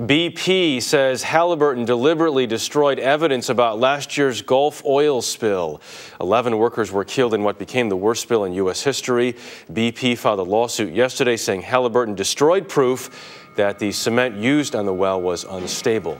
BP says Halliburton deliberately destroyed evidence about last year's Gulf oil spill. Eleven workers were killed in what became the worst spill in U.S. history. BP filed a lawsuit yesterday saying Halliburton destroyed proof that the cement used on the well was unstable.